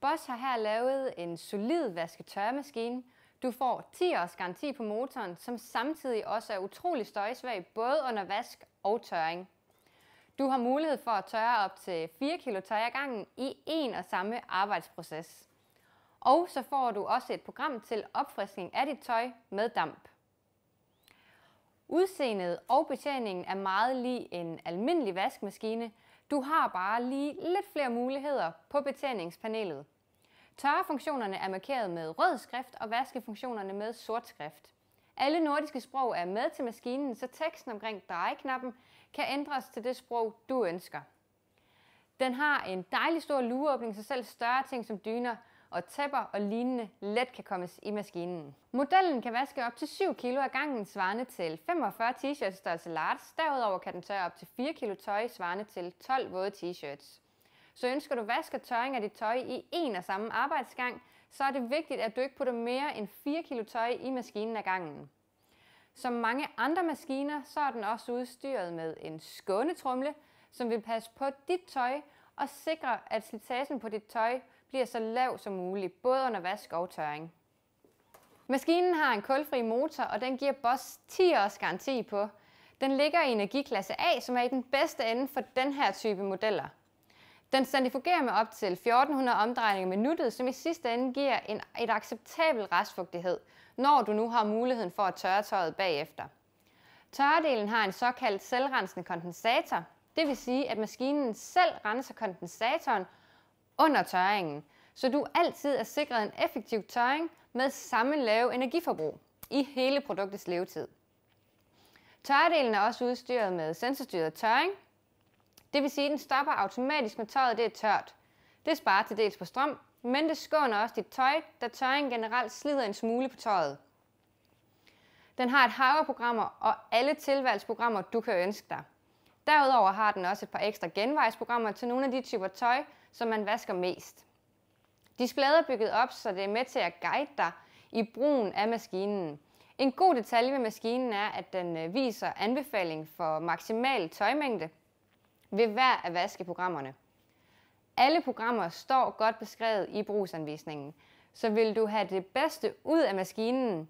Bosch har her lavet en solid vasketørremaskine. Du får 10 års garanti på motoren, som samtidig også er utrolig støjsvag både under vask og tørring. Du har mulighed for at tørre op til 4 kg tøj ad gangen i en og samme arbejdsproces. Og så får du også et program til opfriskning af dit tøj med damp. Udseendet og betjeningen er meget lige en almindelig vaskemaskine, du har bare lige lidt flere muligheder på betjeningspanelet. Tørrefunktionerne er markeret med rød skrift og vaskefunktionerne med sort skrift. Alle nordiske sprog er med til maskinen, så teksten omkring drejeknappen kan ændres til det sprog, du ønsker. Den har en dejlig stor lueåbning, så selv større ting som dyner og tæpper og lignende let kan kommes i maskinen. Modellen kan vaske op til 7 kg af gangen, svarende til 45 t-shirts størrelse large. Derudover kan den tørre op til 4 kg tøj, svarende til 12 våde t-shirts. Så ønsker du vask og tørring af dit tøj i en og samme arbejdsgang, så er det vigtigt, at du ikke putter mere end 4 kg tøj i maskinen ad gangen. Som mange andre maskiner, så er den også udstyret med en skånetrumle, som vil passe på dit tøj og sikre, at slitagen på dit tøj bliver så lav som muligt, både under vask og tørring. Maskinen har en kulfri motor, og den giver Boss 10 års garanti på. Den ligger i energiklasse A, som er i den bedste ende for den her type modeller. Den centrifugerer med op til 1400 omdrejninger i minuttet, som i sidste ende giver en, et acceptabel restfugtighed, når du nu har muligheden for at tørre tøjet bagefter. Tørredelen har en såkaldt selvrensende kondensator. Det vil sige, at maskinen selv renser kondensatoren under tørringen, så du altid er sikret en effektiv tørring med samme lave energiforbrug i hele produktets levetid. Tørredelen er også udstyret med sensorstyret tørring, det vil sige, at den stopper automatisk, når tøjet det er tørt. Det sparer til dels på strøm, men det skåner også dit tøj, da tørring generelt slider en smule på tøjet. Den har et hav af programmer og alle tilvalgsprogrammer, du kan ønske dig. Derudover har den også et par ekstra genvejsprogrammer til nogle af de typer tøj, som man vasker mest. Displayet er bygget op, så det er med til at guide dig i brugen af maskinen. En god detalje ved maskinen er, at den øh, viser anbefaling for maksimal tøjmængde ved hver af vaskeprogrammerne. Alle programmer står godt beskrevet i brugsanvisningen, så vil du have det bedste ud af maskinen,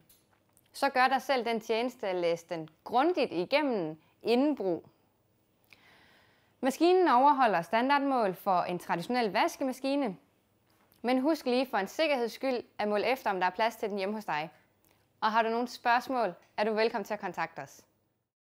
så gør dig selv den tjeneste at læse den grundigt igennem inden brug. Maskinen overholder standardmål for en traditionel vaskemaskine, men husk lige for en sikkerheds skyld at måle efter, om der er plads til den hjemme hos dig. Og har du nogle spørgsmål, er du velkommen til at kontakte os.